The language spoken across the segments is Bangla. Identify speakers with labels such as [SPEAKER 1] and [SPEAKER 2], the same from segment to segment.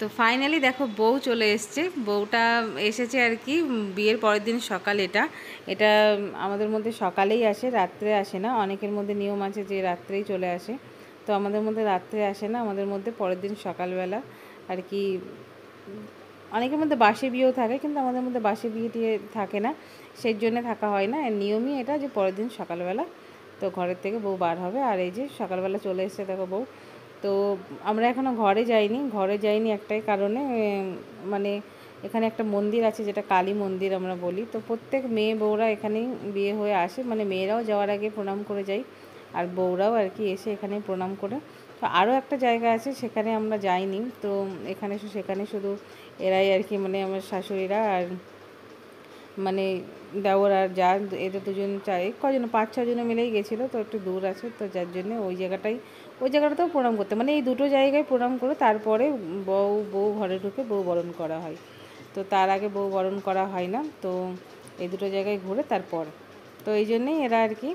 [SPEAKER 1] তো ফাইনালি দেখো বউ চলে এসছে বউটা এসেছে আর কি বিয়ের পরের দিন সকাল এটা এটা আমাদের মধ্যে সকালেই আসে রাত্রে আসে না অনেকের মধ্যে নিয়ম আছে যে রাত্রেই চলে আসে তো আমাদের মধ্যে রাত্রে আসে না আমাদের মধ্যে পরের দিন সকালবেলা আর কি অনেকের মধ্যে বাসে বিয়েও থাকে কিন্তু আমাদের মধ্যে বাসে বিয়ে দিয়ে থাকে না সেই জন্য থাকা হয় না নিয়মই এটা যে পরের দিন সকালবেলা তো ঘরের থেকে বউ বার হবে আর এই যে সকালবেলা চলে এসছে দেখো বউ তো আমরা এখনও ঘরে যাইনি ঘরে যাইনি একটাই কারণে মানে এখানে একটা মন্দির আছে যেটা কালী মন্দির আমরা বলি তো প্রত্যেক মেয়ে বউরা এখানেই বিয়ে হয়ে আসে মানে মেয়েরাও যাওয়ার আগে প্রণাম করে যাই আর বউরাও আর কি এসে এখানে প্রণাম করে তো আরও একটা জায়গা আছে সেখানে আমরা যাইনি তো এখানে সেখানে শুধু এরাই আর কি মানে আমার শাশুড়িরা আর মানে দেওয়ার আর যা এদের দুজন চাই কজন পাঁচ ছজনে মিলেই গেছিলো তো একটু দূর আছে তো যার জন্য ওই জায়গাটাই ওই জায়গাটাতেও প্রণাম করতে মানে এই দুটো জায়গায় প্রণাম করে তারপরে বউ বউ ঘরে ঢুকে বউ বরণ করা হয় তো তার আগে বউ বরণ করা হয় না তো এই দুটো জায়গায় ঘুরে তারপর তো এই জন্যেই এরা আর কি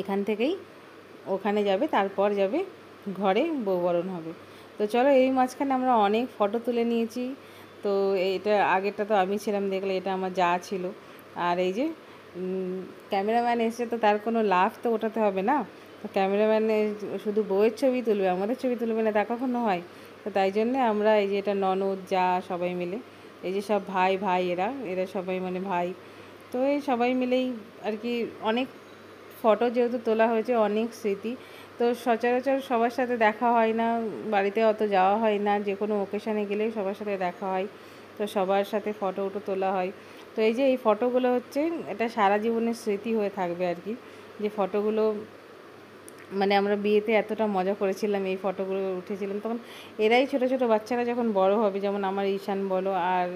[SPEAKER 1] এখান থেকেই ওখানে যাবে তারপর যাবে ঘরে বউ বরণ হবে তো চলো এই মাঝখানে আমরা অনেক ফটো তুলে নিয়েছি তো এটা আগেরটা তো আমি ছিলাম দেখলে এটা আমার যা ছিল আর এই যে ক্যামেরাম্যান এসে তো তার কোনো লাভ তো ওঠাতে হবে না ক্যামেরাম্যান শুধু বউয়ের ছবি তুলবে আমাদের ছবি তুলবে না তা কখনো হয় তো তাই জন্যে আমরা এই যে এটা ননদ যা সবাই মিলে এই যে সব ভাই ভাই এরা এরা সবাই মানে ভাই তো এই সবাই মিলেই আর কি অনেক ফটো যেহেতু তোলা হয়েছে অনেক স্মৃতি তো সচরাচর সবার সাথে দেখা হয় না বাড়িতে অত যাওয়া হয় না যে কোনো ওকেশানে গেলেই সবার সাথে দেখা হয় তো সবার সাথে ফটো উটো তোলা হয় তো এই যে এই ফটোগুলো হচ্ছে এটা সারা জীবনের স্মৃতি হয়ে থাকবে আর কি যে ফটোগুলো মানে আমরা বিয়েতে এতটা মজা করেছিলাম এই ফটোগুলো উঠেছিলাম তখন এরাই ছোট ছোট বাচ্চারা যখন বড় হবে যেমন আমার ঈশান বলো আর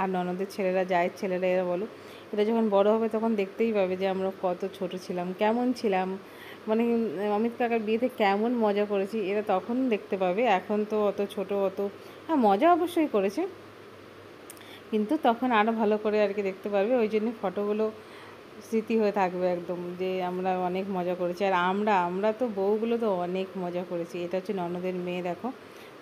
[SPEAKER 1] আর ননদের ছেলেরা যায় ছেলেরা এরা বলো এরা যখন বড় হবে তখন দেখতেই পাবে যে আমরা কত ছোট ছিলাম কেমন ছিলাম মানে অমিত কাকার বিয়েতে কেমন মজা করেছি এরা তখন দেখতে পাবে এখন তো অত ছোট অত হ্যাঁ মজা অবশ্যই করেছে কিন্তু তখন আরও ভালো করে আর কি দেখতে পারবে ওই জন্য ফটোগুলো স্মৃতি হয়ে থাকবে একদম যে আমরা অনেক মজা করেছি আর আমরা আমরা তো বউগুলো তো অনেক মজা করেছি এটা হচ্ছে ননদের মেয়ে দেখো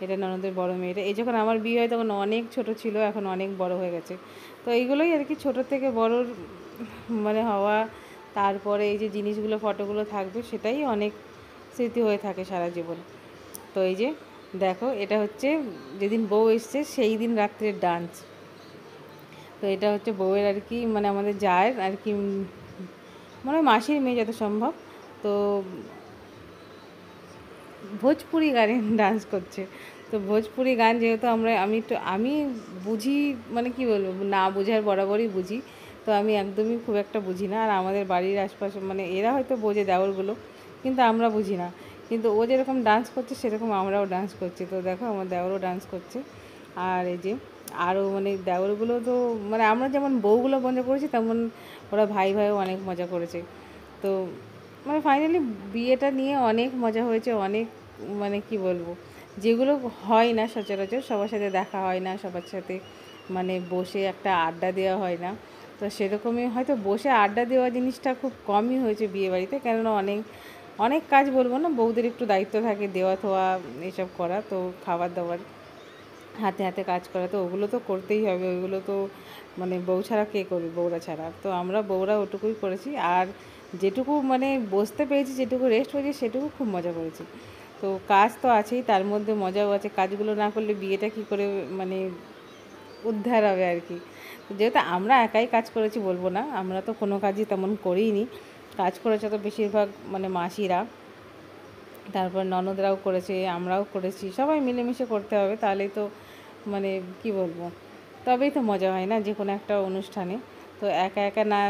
[SPEAKER 1] এটা ননদের বড় মেয়েটা এই যখন আমার বিয়ে হয় তখন অনেক ছোট ছিল এখন অনেক বড় হয়ে গেছে তো এইগুলোই আর কি ছোট থেকে বড়োর মানে হওয়া তারপরে এই যে জিনিসগুলো ফটোগুলো থাকবে সেটাই অনেক স্মৃতি হয়ে থাকে সারা জীবন তো এই যে দেখো এটা হচ্ছে যেদিন বউ এসছে সেই দিন রাত্রের ডান্স তো এটা হচ্ছে বউয়ের আর কি মানে আমাদের যায় আর কি মনে হয় মাসির মেয়ে যত সম্ভব তো ভোজপুরি গানে ডান্স করছে তো ভোজপুরি গান যেহেতু আমরা আমি একটু আমি বুঝি মানে কি বলবো না বোঝার বরাবরই বুঝি তো আমি একদমই খুব একটা বুঝি না আর আমাদের বাড়ির আশপাশে মানে এরা হয়তো বোঝে দেওয়ারগুলো কিন্তু আমরা বুঝি না কিন্তু ও যেরকম ডান্স করছে সেরকম আমরাও ডান্স করছি তো দেখো আমার দেওরও ডান্স করছে আর এই যে আরও মানে দেওয়ারগুলো তো মানে আমরা যেমন বউগুলো মজা করেছি তেমন ওরা ভাই ভাইও অনেক মজা করেছে তো মানে ফাইনালি বিয়েটা নিয়ে অনেক মজা হয়েছে অনেক মানে কি বলবো যেগুলো হয় না সচরাচর সবার সাথে দেখা হয় না সবার সাথে মানে বসে একটা আড্ডা দেওয়া হয় না তো সেরকমই হয়তো বসে আড্ডা দেওয়া জিনিসটা খুব কমই হয়েছে বিয়ে বাড়িতে কেননা অনেক অনেক কাজ বলবো না বউদের একটু দায়িত্ব থাকে দেওয়া থোয়া এসব করা তো খাবার দাবার হাতে হাতে কাজ করা তো ওগুলো তো করতেই হবে ওইগুলো তো মানে বউ ছাড়া কে করবে বউরা ছাড়া তো আমরা বউরা ওটুকুই করেছি আর যেটুকু মানে বসতে পেরেছি যেটুকু রেস্ট হয়েছে সেটুকু খুব মজা করেছি তো কাজ তো আছেই তার মধ্যে মজাও আছে কাজগুলো না করলে বিয়েটা কি করে মানে উদ্ধার হবে আর কি যেহেতু আমরা একাই কাজ করেছি বলবো না আমরা তো কোনো কাজই তেমন করিই নি কাজ করেছে তো বেশিরভাগ মানে মাসিরা তারপর ননদরাও করেছে আমরাও করেছি সবাই মিলেমিশে করতে হবে তাহলেই তো মানে কি বলবো তবেই তো মজা হয় না যে কোনো একটা অনুষ্ঠানে তো একা একা না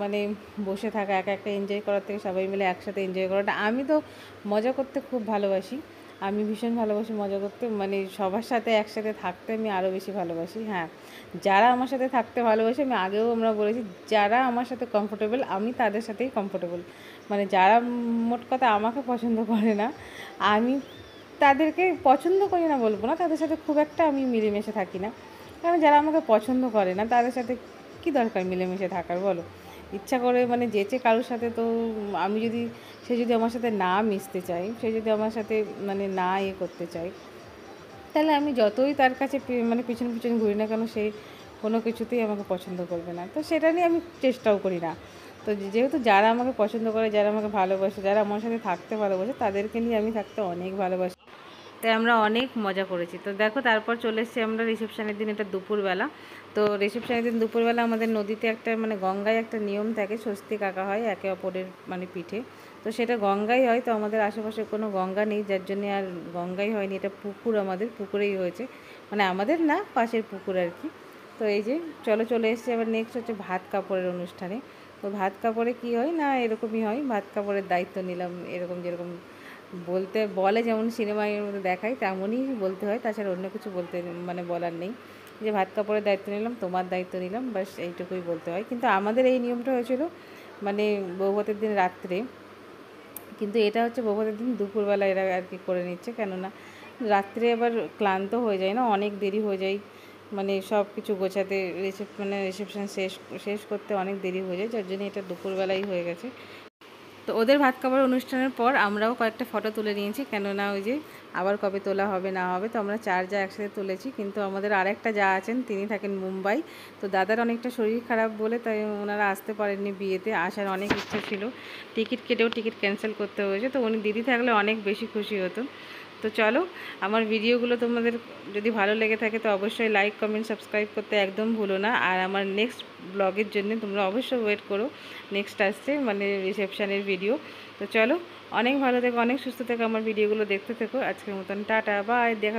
[SPEAKER 1] মানে বসে থাকা একা একা এনজয় করার থেকে সবাই মিলে একসাথে এনজয় করাটা আমি তো মজা করতে খুব ভালোবাসি আমি ভীষণ ভালোবাসি মজা করতে মানে সবার সাথে একসাথে থাকতে আমি আরও বেশি ভালোবাসি হ্যাঁ যারা আমার সাথে থাকতে ভালোবাসে আমি আগেও আমরা বলেছি যারা আমার সাথে কমফোর্টেবল আমি তাদের সাথেই কমফোর্টেবল মানে যারা মোট কথা আমাকে পছন্দ করে না আমি তাদেরকে পছন্দ করি না বলবো না তাদের সাথে খুব একটা আমি মিলেমিশে থাকি না কারণ যারা আমাকে পছন্দ করে না তাদের সাথে কী দরকার মিলেমিশে থাকার বলো ইচ্ছা করে মানে যেচে কারোর সাথে তো আমি যদি সে যদি আমার সাথে না মিশতে চাই সে যদি আমার সাথে মানে না ইয়ে করতে চাই তাহলে আমি যতই তার কাছে মানে পিছন পিছন ঘুরি না কেন সে কোনো কিছুতেই আমাকে পছন্দ করবে না তো সেটা নিয়ে আমি চেষ্টাও করি না তো যেহেতু যারা আমাকে পছন্দ করে যারা আমাকে ভালোবাসে যারা আমার সাথে থাকতে ভালোবাসে তাদেরকে নিয়ে আমি থাকতে অনেক ভালোবাসি তাই আমরা অনেক মজা করেছি তো দেখো তারপর চলে এসেছি আমরা রিসেপশানের দিন এটা দুপুরবেলা তো রিসেপশানের দিন দুপুরবেলা আমাদের নদীতে একটা মানে গঙ্গায় একটা নিয়ম থাকে স্বস্তি কাকা হয় একে অপরের মানে পিঠে তো সেটা গঙ্গাই হয় তো আমাদের আশেপাশে কোনো গঙ্গা নেই যার জন্যে আর গঙ্গাই হয়নি এটা পুকুর আমাদের পুকুরেই হয়েছে মানে আমাদের না পাশের পুকুর আর কি তো এই যে চলো চলে এসছে আবার নেক্সট হচ্ছে ভাত কাপড়ের অনুষ্ঠানে তো ভাত কাপড়ে কি হয় না এরকমই হয় ভাত কাপড়ের দায়িত্ব নিলাম এরকম যেরকম বলতে বলে যেমন সিনেমায় মধ্যে দেখায় তেমনই বলতে হয় তাছাড়া অন্য কিছু বলতে মানে বলার নেই যে ভাত কাপড়ের দায়িত্ব নিলাম তোমার দায়িত্ব নিলাম বাস এইটুকুই বলতে হয় কিন্তু আমাদের এই নিয়মটা হয়েছিল মানে বৌভাতের দিন রাত্রে কিন্তু এটা হচ্ছে বৌভাতের দিন দুপুরবেলা এরা আর কি করে নিচ্ছে কেননা রাত্রে আবার ক্লান্ত হয়ে যায় না অনেক দেরি হয়ে যায় মানে সব কিছু গোছাতে রিসেপ মানে রিসেপশান শেষ শেষ করতে অনেক দেরি হয়ে যায় যার জন্য এটা দুপুরবেলাই হয়ে গেছে তো ওদের ভাত খাবার অনুষ্ঠানের পর আমরাও কয়েকটা ফটো তুলে নিয়েছি কেননা ওই যে আবার কবে তোলা হবে না হবে তো আমরা চার যা একসাথে তুলেছি কিন্তু আমাদের আরেকটা যা আছেন তিনি থাকেন মুম্বাই তো দাদার অনেকটা শরীর খারাপ বলে তাই ওনারা আসতে পারেননি বিয়েতে আসার অনেক ইচ্ছা ছিল টিকিট কেটেও টিকিট ক্যান্সেল করতে হয়েছে তো উনি দিদি থাকলে অনেক বেশি খুশি হতো তো চলো আমার ভিডিওগুলো তোমাদের যদি ভালো লেগে থাকে তো অবশ্যই লাইক কমেন্ট সাবস্ক্রাইব করতে একদম ভুলো না আর আমার নেক্সট ব্লগের জন্য তোমরা অবশ্যই ওয়েট করো নেক্সট আসছে মানে রিসেপশানের ভিডিও তো চলো অনেক ভালো থেকো অনেক সুস্থ থেকো আমার ভিডিওগুলো দেখতে থেকো আজকের মতন টাটা বাই দেখা